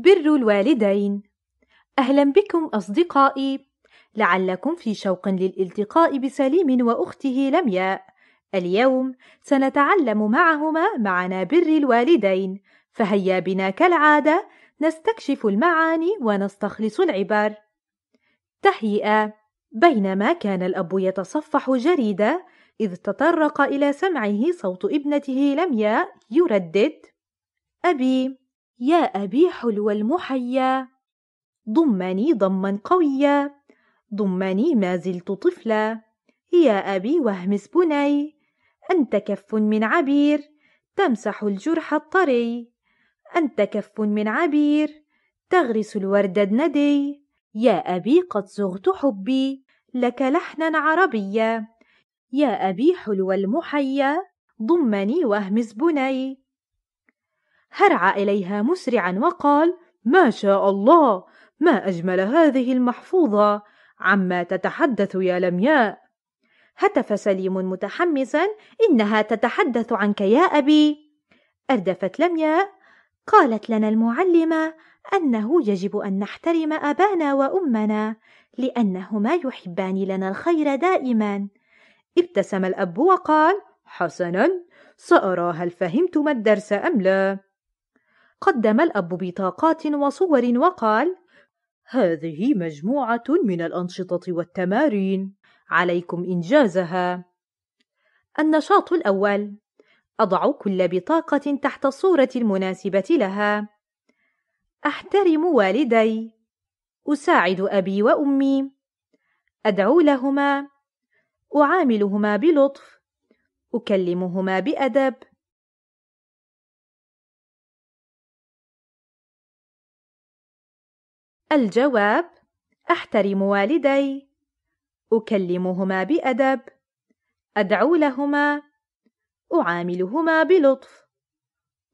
بر الوالدين أهلا بكم أصدقائي لعلكم في شوق للالتقاء بسليم وأخته لمياء اليوم سنتعلم معهما معنى بر الوالدين فهيا بنا كالعادة نستكشف المعاني ونستخلص العبر تهيئة بينما كان الأب يتصفح جريدة إذ تطرق إلى سمعه صوت ابنته لمياء يردد أبي يا أبي حلو المحيا ضمني ضما قويا ضمني ما زلت طفلا يا أبي واهمس بني أنت كف من عبير تمسح الجرح الطري أنت كف من عبير تغرس الورد الندي يا أبي قد زغت حبي لك لحنا عربيا يا أبي حلو المحيا ضمني واهمس بني هرع إليها مسرعا وقال ما شاء الله ما أجمل هذه المحفوظة عما تتحدث يا لمياء هتف سليم متحمسا إنها تتحدث عنك يا أبي أردفت لمياء قالت لنا المعلمة أنه يجب أن نحترم أبانا وأمنا لأنهما يحبان لنا الخير دائما ابتسم الأب وقال حسنا سأرى هل فهمتما الدرس أم لا قدم الأب بطاقات وصور وقال: هذه مجموعة من الأنشطة والتمارين، عليكم إنجازها. النشاط الأول: أضع كل بطاقة تحت الصورة المناسبة لها. أحترم والدي. أساعد أبي وأمي. أدعو لهما. أعاملهما بلطف. أكلمهما بأدب. الجواب أحترم والدي أكلمهما بأدب أدعو لهما أعاملهما بلطف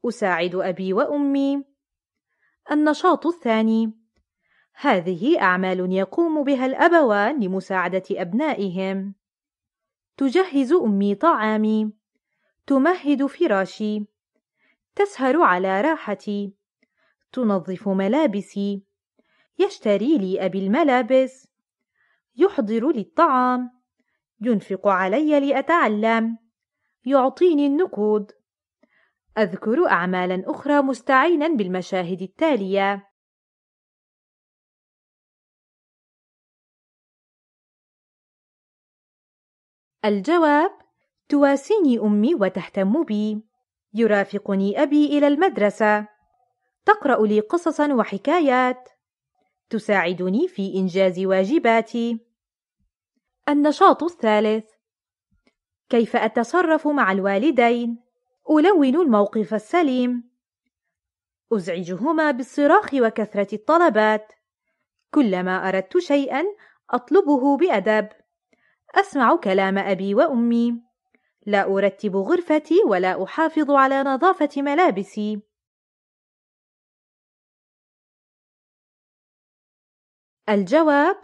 أساعد أبي وأمي النشاط الثاني هذه أعمال يقوم بها الأبوان لمساعدة أبنائهم تجهز أمي طعامي تمهد فراشي تسهر على راحتي تنظف ملابسي يشتري لي أبي الملابس يحضر لي الطعام ينفق علي لأتعلم يعطيني النقود أذكر أعمالا أخرى مستعينا بالمشاهد التالية الجواب تواسيني أمي وتهتم بي يرافقني أبي إلى المدرسة تقرأ لي قصصا وحكايات تساعدني في إنجاز واجباتي. النشاط الثالث: كيف أتصرف مع الوالدين؟ ألون الموقف السليم. أزعجهما بالصراخ وكثرة الطلبات. كلما أردت شيئًا أطلبه بأدب. أسمع كلام أبي وأمي. لا أرتب غرفتي ولا أحافظ على نظافة ملابسي. الجواب: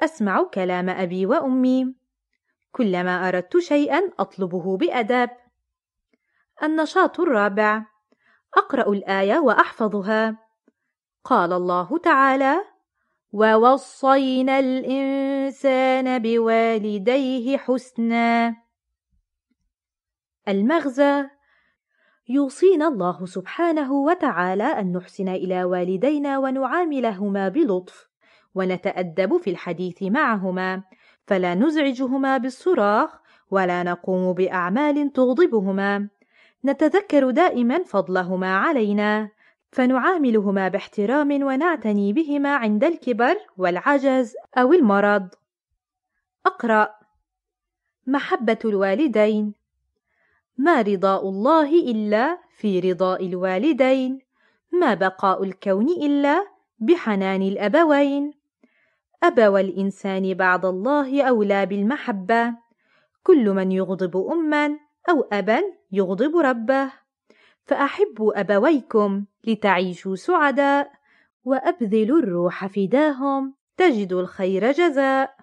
أسمع كلام أبي وأمي. كلما أردت شيئًا أطلبه بأدب. النشاط الرابع: أقرأ الآية وأحفظها. قال الله تعالى: "ووصينا الإنسان بوالديه حسنا". المغزى يوصينا الله سبحانه وتعالى أن نحسن إلى والدينا ونعاملهما بلطف. ونتأدب في الحديث معهما فلا نزعجهما بالصراخ ولا نقوم بأعمال تغضبهما نتذكر دائما فضلهما علينا فنعاملهما باحترام ونعتني بهما عند الكبر والعجز أو المرض أقرأ محبة الوالدين ما رضاء الله إلا في رضاء الوالدين ما بقاء الكون إلا بحنان الأبوين أبوى الإنسان بعد الله أولى بالمحبة كل من يغضب أما أو أبا يغضب ربه فأحبوا أبويكم لتعيشوا سعداء وأبذلوا الروح فداهم تجدوا الخير جزاء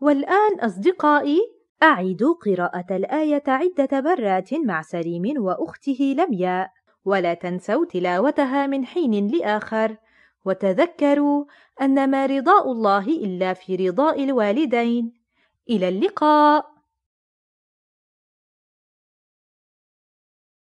والآن أصدقائي أعيد قراءة الآية عدة مرات مع سليم وأخته لمياء ولا تنسوا تلاوتها من حين لآخر وتذكروا أن ما رضاء الله إلا في رضاء الوالدين إلى اللقاء